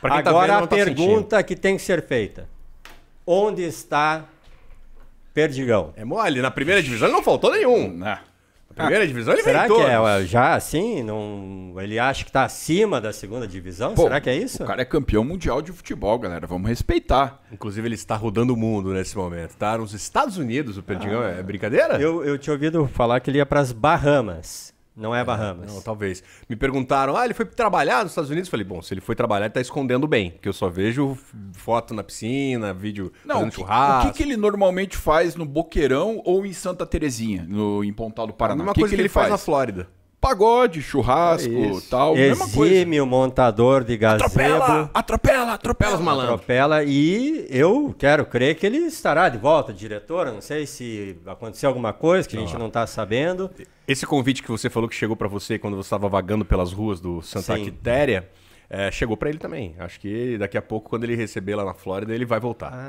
Tá Agora tá vendo, a pergunta que tem que ser feita: onde está Perdigão? É mole, na primeira divisão não faltou nenhum. Na primeira ah, divisão ele Será que todos. é já assim? Não, ele acha que está acima da segunda divisão? Pô, será que é isso? O cara é campeão mundial de futebol, galera. Vamos respeitar. Inclusive, ele está rodando o mundo nesse momento. Está nos Estados Unidos, o Perdigão. Ah, é brincadeira? Eu, eu tinha ouvido falar que ele ia para as Bahamas. Não é Bahamas. Não, talvez. Me perguntaram, ah, ele foi trabalhar nos Estados Unidos? Falei, bom, se ele foi trabalhar, ele tá escondendo bem, porque eu só vejo foto na piscina, vídeo Não, fazendo o que, O que, ele normalmente faz no Boqueirão ou em Santa Terezinha, no, em Pontal do Paraná? Uma que coisa que, ele, ele faz na Flórida pagode, churrasco, é tal, Exime mesma coisa. o montador de gazebo. Atropela, atropela, atropela os malandros. Atropela e eu quero crer que ele estará de volta, diretor não sei se aconteceu alguma coisa que a gente ah. não está sabendo. Esse convite que você falou que chegou para você quando você estava vagando pelas ruas do Santa Sim. Quitéria, é, chegou para ele também. Acho que daqui a pouco, quando ele receber lá na Flórida, ele vai voltar. Ah.